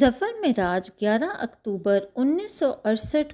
जफ़र मराज 11 अक्टूबर उन्नीस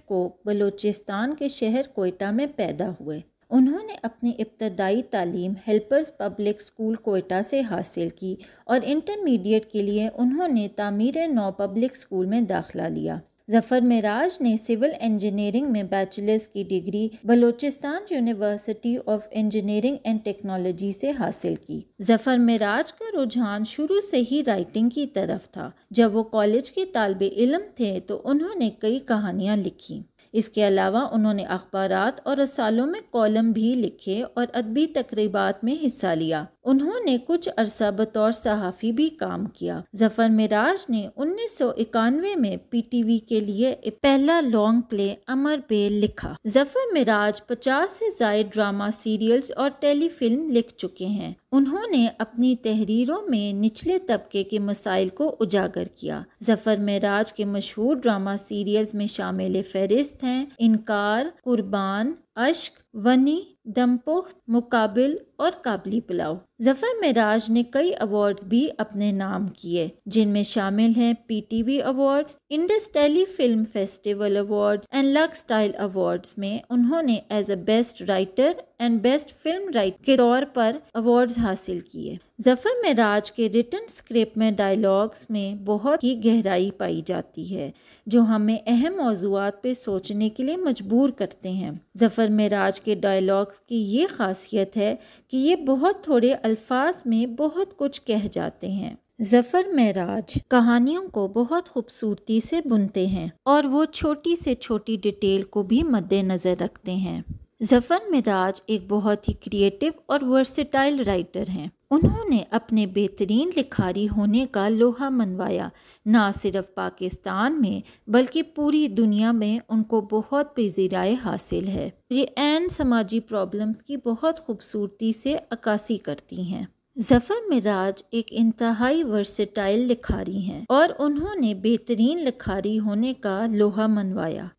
को बलूचिस्तान के शहर कोयटा में पैदा हुए उन्होंने अपनी इब्तदाई तालीम हेल्पर्स पब्लिक स्कूल कोयटा से हासिल की और इंटरमीडिएट के लिए उन्होंने तामीर नौ पब्लिक स्कूल में दाखिला लिया जफर मराज ने सिविल इंजीनियरिंग में बैचलर्स की degree Balochistan University of Engineering and Technology से हासिल की जफर मराज का रुझान शुरू से ही राइटिंग की तरफ था जब वो कॉलेज के तालब इलम थे तो उन्होंने कई कहानियाँ लिखी इसके अलावा उन्होंने अखबार और रसालों में कॉलम भी लिखे और अदबी तकरीबा में हिस्सा लिया उन्होंने कुछ अरसा बतौर सहाफ़ी भी काम किया जफर मिराज ने 1991 में पीटीवी के लिए पहला लॉन्ग प्ले अमर बेल लिखा जफर मिराज 50 से जायद ड्रामा सीरियल्स और टेलीफिल्म लिख चुके हैं उन्होंने अपनी तहरीरों में निचले तबके के मसाइल को उजागर किया जफर मिराज के मशहूर ड्रामा सीरियल्स में शामिल फहरिस्त हैं इनकार कुर्बान अश्क वनी दमपोह मुकाबिल और काबली पुलाव जफर मराज ने कई अवार्ड्स भी अपने नाम किए जिनमें शामिल हैं PTV awards Indus tele film festival awards and Lux style awards में उन्होंने as a best writer and best film writer के तौर पर अवार्ड्स हासिल किए जफर मराज के रिटर्न स्क्रिप्ट में डायलॉग्स में बहुत ही गहराई पाई जाती है जो हमें अहम मौजूद पे सोचने के लिए मजबूर करते हैं जफर मराज के डायलॉग्स की ये खासियत है कि ये बहुत थोड़े अल्फाज में बहुत कुछ कह जाते हैं जफर मराज कहानियों को बहुत खूबसूरती से बुनते हैं और वो छोटी से छोटी डिटेल को भी मद्देनज़र रखते हैं जफर मिराज एक बहुत ही क्रिएटिव और वर्सेटाइल राइटर हैं उन्होंने अपने बेहतरीन लिखारी होने का लोहा मनवाया ना सिर्फ पाकिस्तान में बल्कि पूरी दुनिया में उनको बहुत पजीराए हासिल है ये एन समाजी प्रॉब्लम्स की बहुत खूबसूरती से अक्सी करती हैं जफर मिराज एक इंतहाई वर्सेटाइल लिखारी हैं और उन्होंने बेहतरीन लिखारी होने का लोहा मनवाया